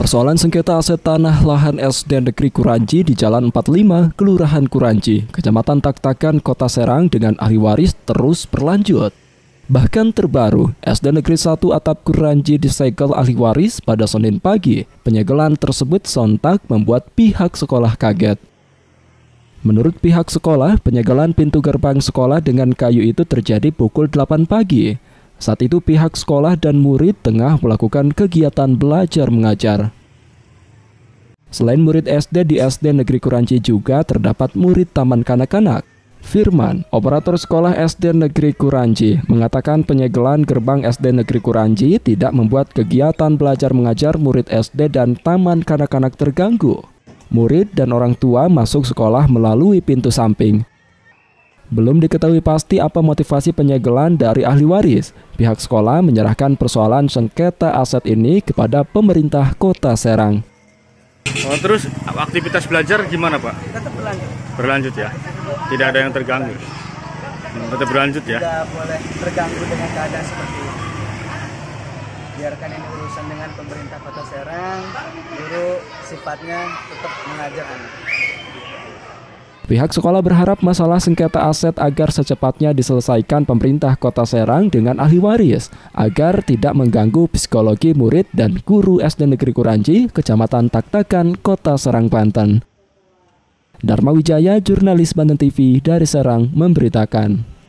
Persoalan sengketa aset tanah lahan SD Negeri Kuranji di Jalan 45, Kelurahan Kuranji, Kecamatan Taktakan, Kota Serang dengan ahli waris terus berlanjut. Bahkan terbaru, SD Negeri 1 Atap Kuranji disegel ahli waris pada Senin pagi. Penyegelan tersebut sontak membuat pihak sekolah kaget. Menurut pihak sekolah, penyegelan pintu gerbang sekolah dengan kayu itu terjadi pukul 8 pagi. Saat itu pihak sekolah dan murid tengah melakukan kegiatan belajar mengajar. Selain murid SD di SD Negeri Kuranci juga terdapat murid taman kanak-kanak. Firman, operator sekolah SD Negeri Kuranci, mengatakan penyegelan gerbang SD Negeri Kuranci tidak membuat kegiatan belajar mengajar murid SD dan taman kanak-kanak terganggu. Murid dan orang tua masuk sekolah melalui pintu samping. Belum diketahui pasti apa motivasi penyegelan dari ahli waris. Pihak sekolah menyerahkan persoalan sengketa aset ini kepada pemerintah Kota Serang. Oh, terus aktivitas belajar gimana Pak? Tetap berlanjut. Berlanjut ya? Tidak ada yang terganggu? Hmm, tetap berlanjut ya? Tidak boleh terganggu dengan keadaan seperti ini. Biarkan ini urusan dengan pemerintah Kota Serang, guru sifatnya tetap mengajar anak. Pihak sekolah berharap masalah sengketa aset agar secepatnya diselesaikan pemerintah Kota Serang dengan ahli waris agar tidak mengganggu psikologi murid dan guru SD Negeri Kuranji, Kecamatan Taktakan, Kota Serang, Banten. Dharma Wijaya, jurnalis Banten TV dari Serang, memberitakan.